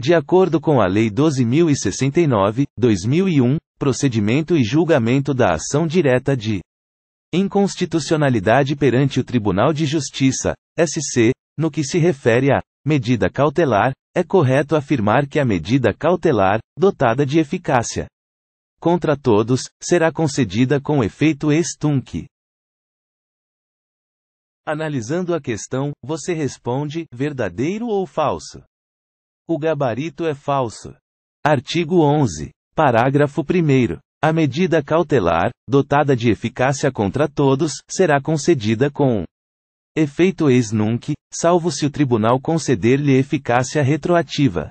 De acordo com a Lei 12.069, 2001, procedimento e julgamento da ação direta de inconstitucionalidade perante o Tribunal de Justiça, SC, no que se refere à medida cautelar, é correto afirmar que a medida cautelar, dotada de eficácia contra todos, será concedida com efeito ex Analisando a questão, você responde verdadeiro ou falso? O gabarito é falso. Artigo 11. Parágrafo 1. A medida cautelar, dotada de eficácia contra todos, será concedida com efeito ex nunc, salvo se o tribunal conceder-lhe eficácia retroativa.